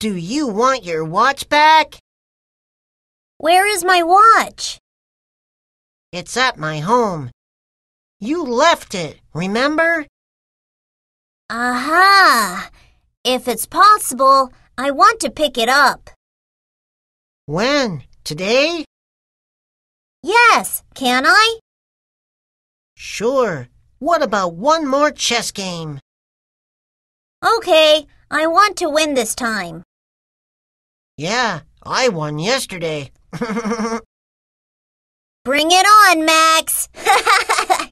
Do you want your watch back? Where is my watch? It's at my home. You left it, remember? Aha! If it's possible, I want to pick it up. When? Today? Yes, can I? Sure. What about one more chess game? Okay, I want to win this time. Yeah, I won yesterday. Bring it on, Max!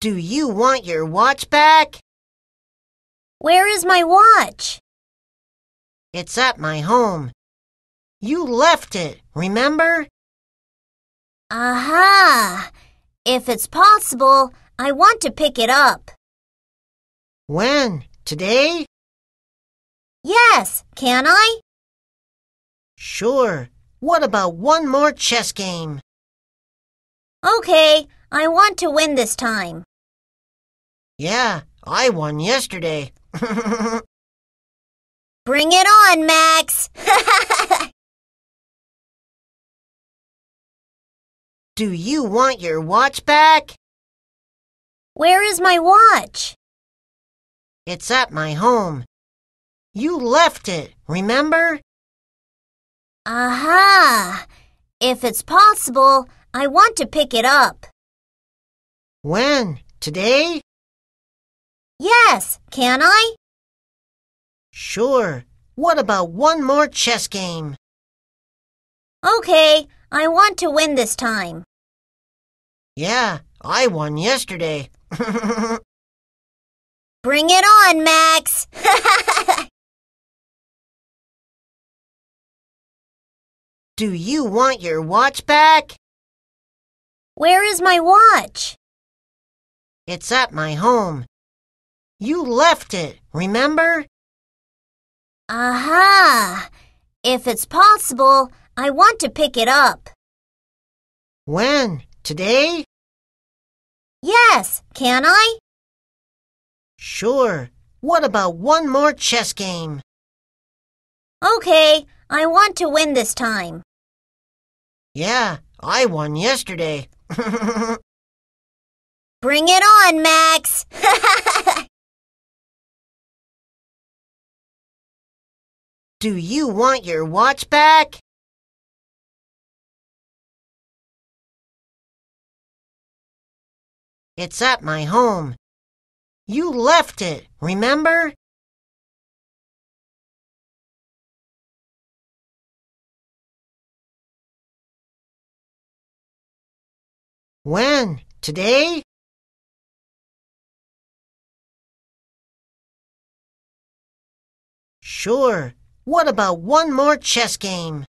Do you want your watch back? Where is my watch? It's at my home. You left it, remember? Aha! If it's possible, I want to pick it up. When? Today? Yes, can I? Sure. What about one more chess game? Okay, I want to win this time. Yeah, I won yesterday. Bring it on, Max! Do you want your watch back? Where is my watch? It's at my home. You left it, remember? Aha! If it's possible, I want to pick it up. When? Today? Yes, can I? Sure. What about one more chess game? Okay, I want to win this time. Yeah, I won yesterday. Bring it on, Max! Do you want your watch back? Where is my watch? It's at my home. You left it, remember? Aha! If it's possible, I want to pick it up. When? Today? Yes, can I? Sure. What about one more chess game? Okay, I want to win this time. Yeah, I won yesterday. Bring it on, Max! Do you want your watch back? It's at my home. You left it, remember? When? Today? Sure. What about one more chess game?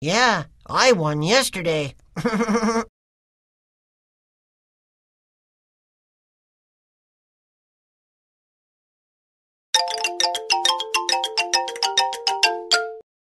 Yeah, I won yesterday.